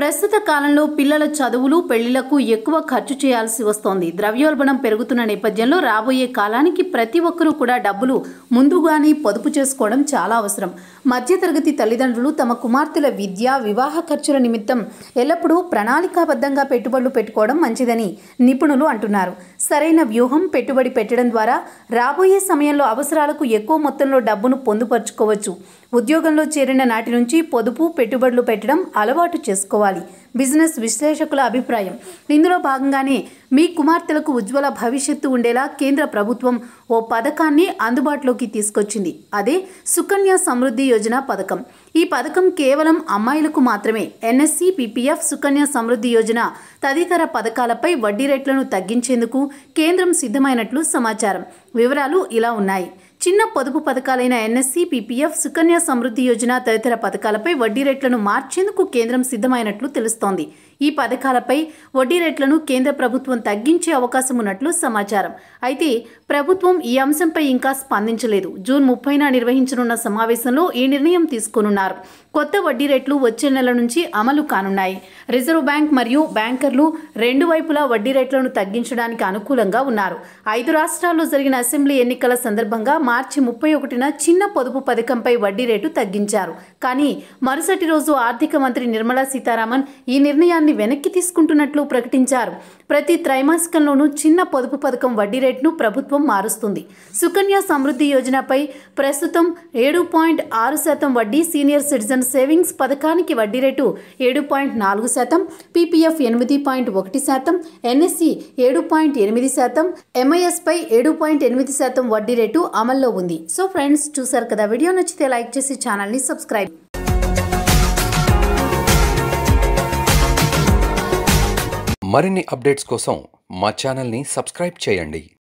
ప్రస్తుత కాలంలో పిల్లల చదువులు పెళ్లిలకు ఎక్కువ ఖర్చు చేయాల్సి వస్తోంది ద్రవ్యోల్బణం పెరుగుతున్న నేపథ్యంలో రాబోయే కాలానికి ప్రతి ఒక్కరూ కూడా డబ్బులు ముందుగానే పొదుపు చేసుకోవడం చాలా అవసరం మధ్యతరగతి తల్లిదండ్రులు తమ కుమార్తెల విద్య వివాహ ఖర్చుల నిమిత్తం ఎల్లప్పుడూ ప్రణాళికాబద్ధంగా పెట్టుబడులు పెట్టుకోవడం మంచిదని నిపుణులు అంటున్నారు సరైన వ్యూహం పెట్టుబడి పెట్టడం ద్వారా రాబోయే సమయంలో అవసరాలకు ఎక్కువ మొత్తంలో డబ్బును పొందుపరుచుకోవచ్చు ఉద్యోగంలో చేరిన నాటి నుంచి పొదుపు పెట్టుబడులు పెట్టడం అలవాటు చేసుకోవాలి కావాలి బిజినెస్ విశ్లేషకుల అభిప్రాయం ఇందులో భాగంగానే మీ కుమార్తెలకు ఉజ్వల భవిష్యత్తు ఉండేలా కేంద్ర ప్రభుత్వం ఓ పథకాన్ని అందుబాటులోకి తీసుకొచ్చింది అదే సుకన్య సమృద్ధి యోజన పథకం ఈ పథకం కేవలం అమ్మాయిలకు మాత్రమే ఎన్ఎస్సి పీపీఎఫ్ సుకన్య సమృద్ధి యోజన తదితర పథకాలపై వడ్డీ రేట్లను తగ్గించేందుకు కేంద్రం సిద్ధమైనట్లు సమాచారం వివరాలు ఇలా ఉన్నాయి చిన్న పొదుపు పథకాలైన ఎన్ఎస్సీ పీపీఎఫ్ సుకన్య సమృద్ధి యోజన తదితర పథకాలపై వడ్డీ రేట్లను మార్చేందుకు కేంద్రం సిద్ధమైనట్లు తెలుస్తోంది ఈ పథకాలపై వడ్డీ రేట్లను కేంద్ర ప్రభుత్వం తగ్గించే అవకాశం ఉన్నట్లు సమాచారం అయితే ప్రభుత్వం ఈ అంశంపై ఇంకా స్పందించలేదు జూన్ ముప్పైన నిర్వహించనున్న సమావేశంలో ఈ నిర్ణయం తీసుకోనున్నారు కొత్త వడ్డీ రేట్లు వచ్చే నెల నుంచి అమలు కానున్నాయి రిజర్వ్ బ్యాంక్ మరియు బ్యాంకర్లు రెండు వైపులా వడ్డీ రేట్లను తగ్గించడానికి అనుకూలంగా ఉన్నారు ఐదు రాష్ట్రాల్లో జరిగిన అసెంబ్లీ ఎన్నికల సందర్భంగా మార్చి ముప్పై ఒకటిన చిన్న పొదుపు పథకంపై వడ్డీ రేటు తగ్గించారు కానీ మరుసటి రోజు ఆర్థిక మంత్రి నిర్మలా సీతారామన్ ఈ నిర్ణయాన్ని వెనక్కి తీసుకుంటున్నట్లు ప్రకటించారు ప్రతి త్రైమాసికంలోనూ చిన్న పొదుపు పథకం వడ్డీ రేటును ప్రభుత్వం మారుస్తుంది సుకన్య సమృద్ధి యోజనపై ప్రస్తుతం ఏడు పాయింట్ ఆరు శాతం వడ్డీ సీనియర్ సిటిజన్ సేవింగ్స్ పథకానికి వడ్డీ రేటు ఏడు పాయింట్ నాలుగు శాతం పీపీఎఫ్ ఎనిమిది పాయింట్ ఒకటి శాతం ఎన్ఎస్సి ఏడు పాయింట్ ఎనిమిది శాతం ఎంఐఎస్పై ఏడు పాయింట్ ఎనిమిది శాతం వడ్డీ రేటు అమలు అమల్లో ఉంది సో ఫ్రెండ్స్ చూసారు కదా వీడియో నచ్చితే లైక్ చేసి ఛానల్ని సబ్స్క్రైబ్ మరిన్ని అప్డేట్స్ కోసం మా సబ్స్క్రైబ్ చేయండి